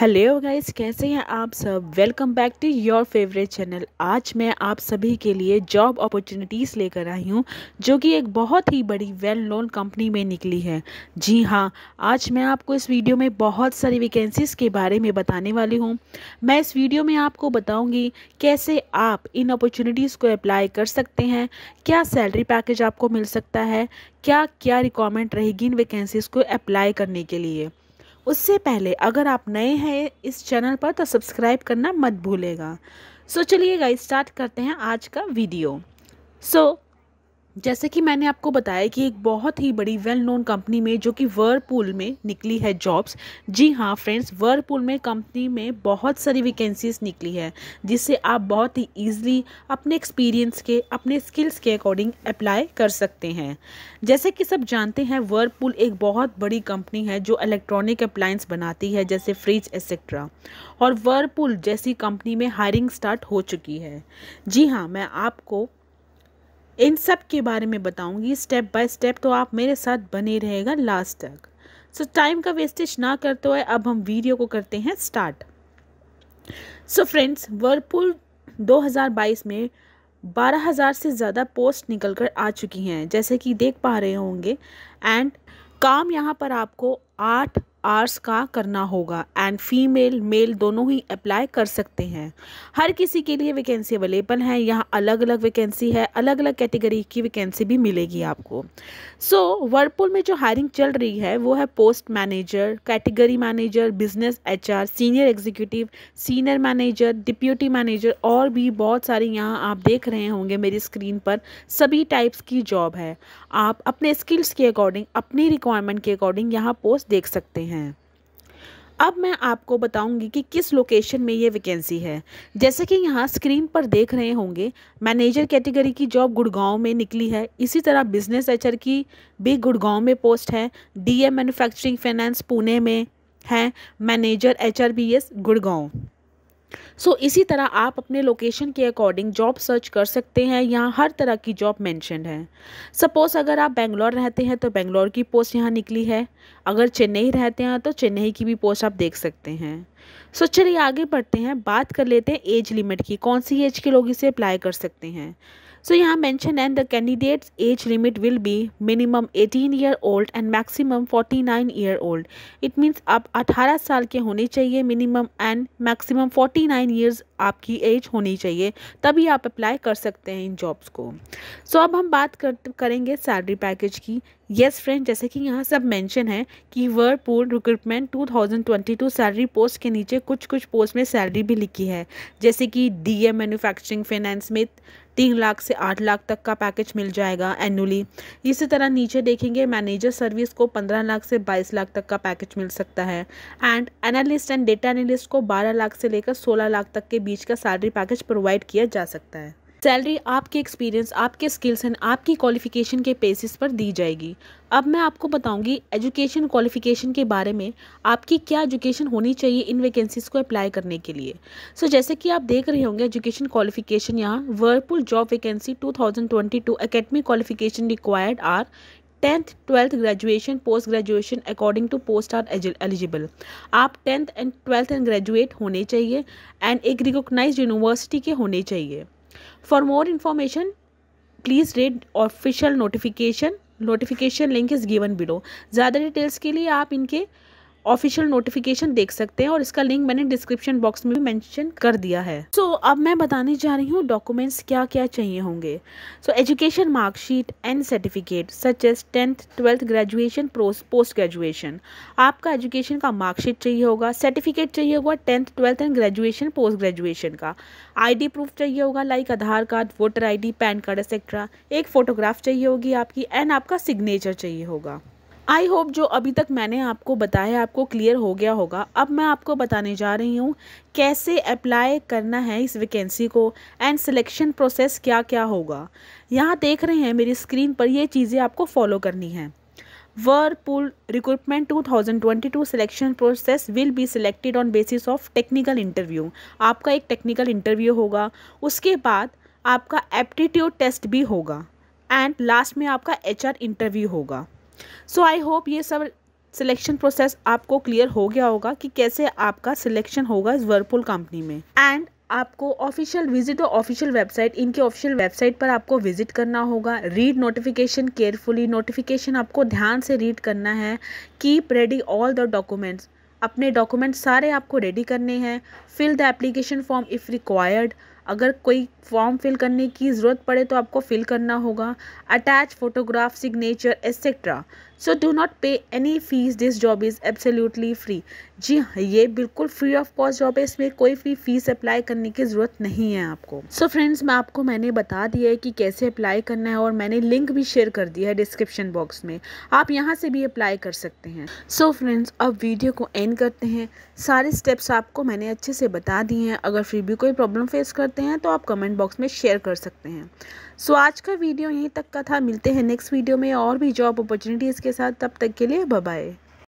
hello guys कैसे हैं आप सब welcome back to your favourite channel आज मैं आप सभी के लिए जॉब अपॉर्चुनिटीज़ लेकर आई हूं जो कि एक बहुत ही बड़ी वेल नोन कंपनी में निकली है जी हां आज मैं आपको इस वीडियो में बहुत सारी वैकेंसीज़ के बारे में बताने वाली हूं मैं इस वीडियो में आपको बताऊँगी कैसे आप इन अपॉर्चुनिटीज़ को अप्लाई कर सकते हैं क्या सैलरी पैकेज आपको मिल सकता है क्या क्या रिक्वायरमेंट रहेगी इन वैकेंसीज़ को अप्लाई करने के लिए उससे पहले अगर आप नए हैं इस चैनल पर तो सब्सक्राइब करना मत भूलेगा सो so, चलिए गाइस स्टार्ट करते हैं आज का वीडियो सो so, जैसे कि मैंने आपको बताया कि एक बहुत ही बड़ी वेल नोन कंपनी में जो कि वर्लपूल में निकली है जॉब्स जी हाँ फ्रेंड्स वर्लपूल में कंपनी में बहुत सारी वैकेंसीज निकली है जिससे आप बहुत ही ईजिली अपने एक्सपीरियंस के अपने स्किल्स के अकॉर्डिंग अप्लाई कर सकते हैं जैसे कि सब जानते हैं वर्लपूल एक बहुत बड़ी कंपनी है जो इलेक्ट्रॉनिक अप्लाइंस बनाती है जैसे फ्रिज एक्सेट्रा और वर्लपूल जैसी कंपनी में हायरिंग स्टार्ट हो चुकी है जी हाँ मैं आपको इन सब के बारे में बताऊंगी स्टेप बाय स्टेप तो आप मेरे साथ बने रहेगा लास्ट तक सो so, टाइम का वेस्टेज ना करते हुए अब हम वीडियो को करते हैं स्टार्ट सो फ्रेंड्स वर्लपुल 2022 में 12,000 से ज़्यादा पोस्ट निकल कर आ चुकी हैं जैसे कि देख पा रहे होंगे एंड काम यहाँ पर आपको आठ आर्स का करना होगा एंड फीमेल मेल दोनों ही अप्लाई कर सकते हैं हर किसी के लिए वैकेंसी अवेलेबल हैं यहाँ अलग अलग वैकेंसी है अलग अलग कैटेगरी की वैकेंसी भी मिलेगी आपको सो so, वर्लपुल में जो हायरिंग चल रही है वो है post manager category manager business H senior executive senior manager deputy manager और भी बहुत सारे यहाँ आप देख रहे होंगे मेरी स्क्रीन पर सभी टाइप्स की जॉब है आप अपने स्किल्स के अकॉर्डिंग अपनी रिक्वायरमेंट के अकॉर्डिंग यहाँ पोस्ट देख सकते हैं हैं अब मैं आपको बताऊंगी कि किस लोकेशन में ये वैकेंसी है जैसे कि यहाँ स्क्रीन पर देख रहे होंगे मैनेजर कैटेगरी की जॉब गुड़गांव में निकली है इसी तरह बिजनेस एचर की भी गुड़गांव में पोस्ट है डीएम मैन्युफैक्चरिंग फाइनेंस पुणे में है manager H R B S Gurgaon so so, इसी तरह आप अपने लोकेशन के अकॉर्डिंग जॉब सर्च कर सकते हैं यहाँ हर तरह की जॉब मैंशनड है सपोज़ अगर आप बेंगलोर रहते हैं तो बेंगलोर की पोस्ट यहाँ निकली है अगर चेन्नई रहते हैं तो चेन्नई की भी पोस्ट आप देख सकते हैं सो so, चलिए आगे बढ़ते हैं बात कर लेते हैं एज लिमिट की कौन सी एज के लोग इसे अप्लाई कर सकते हैं सो यहाँ mention and the candidates age limit will be minimum eighteen year old and maximum nine year old it means आप अठारह साल के होने चाहिए minimum and maximum nine years आपकी एज होनी चाहिए तभी आप अप्लाई कर सकते हैं इन जॉब्स को सो so, अब हम बात कर करेंगे सैलरी पैकेज की येस yes, फ्रेंड जैसे कि यहाँ सब मेंशन है कि वर्लपूल रिक्रूटमेंट 2022 सैलरी पोस्ट के नीचे कुछ कुछ पोस्ट में सैलरी भी लिखी है जैसे कि डीए मैन्युफैक्चरिंग फाइनेंस में तीन लाख से आठ लाख तक का पैकेज मिल जाएगा एनुअली इसी तरह नीचे देखेंगे मैनेजर सर्विस को पंद्रह लाख से बाईस लाख तक का पैकेज मिल सकता है and analyst and data analyst को बारह लाख से लेकर सोलह लाख तक के बीच का सैलरी पैकेज प्रोवाइड किया जा सकता है सैलरी आपके एक्सपीरियंस आपके स्किल्स एंड आपकी क्वालिफिकेशन के बेसिस पर दी जाएगी अब मैं आपको बताऊंगी एजुकेशन क्वालिफिकेशन के बारे में आपकी क्या एजुकेशन होनी चाहिए इन वैकेंसीज को अप्लाई करने के लिए सो so, जैसे कि आप देख रहे होंगे एजुकेशन क्वालिफिकेशन यहाँ Whirlpool job vacancy 2022 academic qualification required are tenth twelfth graduation post graduation according to post are eligible आप tenth and twelfth and graduate होने चाहिए एंड एक रिकोगनाइज यूनिवर्सिटी के होने चाहिए for more information please read official notification notification link is given below ज़्यादा details के लिए आप इनके ऑफिशियल नोटिफिकेशन देख सकते हैं और इसका लिंक मैंने डिस्क्रिप्शन बॉक्स में भी मेंशन कर दिया है सो so, अब मैं बताने जा रही हूँ डॉक्यूमेंट्स क्या क्या चाहिए होंगे so education marksheet and certificate such as tenth twelfth graduation post graduation आपका एजुकेशन का मार्कशीट चाहिए होगा सर्टिफिकेट चाहिए होगा tenth twelfth and graduation post graduation का आईडी प्रूफ चाहिए होगा like Aadhaar card voter ID PAN card etcetera एक फ़ोटोग्राफ चाहिए होगी आपकी एंड आपका सिग्नेचर चाहिए होगा आई होप जो अभी तक मैंने आपको बताया आपको क्लियर हो गया होगा अब मैं आपको बताने जा रही हूँ कैसे अप्लाई करना है इस वैकेंसी को एंड सिलेक्शन प्रोसेस क्या क्या होगा यहाँ देख रहे हैं मेरी स्क्रीन पर ये चीज़ें आपको फॉलो करनी है Whirlpool recruitment 2022 selection process will be selected on basis of technical interview आपका एक टेक्निकल इंटरव्यू होगा उसके बाद आपका एप्टीट्यूड टेस्ट भी होगा एंड लास्ट में आपका एचआर इंटरव्यू होगा सो आई होप ये सब सिलेक्शन प्रोसेस आपको क्लियर हो गया होगा कि कैसे आपका सिलेक्शन होगा इस वर्लपुल कंपनी में एंड आपको ऑफिशियल विजिट और ऑफिशियल वेबसाइट इनके ऑफिशियल वेबसाइट पर आपको विजिट करना होगा रीड नोटिफिकेशन केयरफुली नोटिफिकेशन आपको ध्यान से रीड करना है keep ready all the documents अपने डॉक्यूमेंट्स सारे आपको रेडी करने हैं fill the application form if required अगर कोई फॉर्म फिल करने की ज़रूरत पड़े तो आपको फिल करना होगा attach photograph signature etcetera so do not pay any fees this job is absolutely free जी हाँ ये बिल्कुल फ्री ऑफ कॉस्ट जॉब है इसमें कोई भी फीस अप्लाई करने की ज़रूरत नहीं है आपको सो so फ्रेंड्स मैं आपको मैंने बता दिया है कि कैसे अप्लाई करना है और मैंने लिंक भी शेयर कर दिया है डिस्क्रिप्शन बॉक्स में आप यहाँ से भी अप्लाई कर सकते हैं सो so फ्रेंड्स अब वीडियो को एंड करते हैं सारे स्टेप्स आपको मैंने अच्छे से बता दिए हैं अगर फिर भी कोई प्रॉब्लम फेस करते हैं तो आप कमेंट बॉक्स में शेयर कर सकते हैं सो आज का वीडियो यहीं तक का था मिलते हैं नेक्स्ट वीडियो में और भी जॉब अपॉर्चुनिटीज़ के साथ तब तक के लिए बाय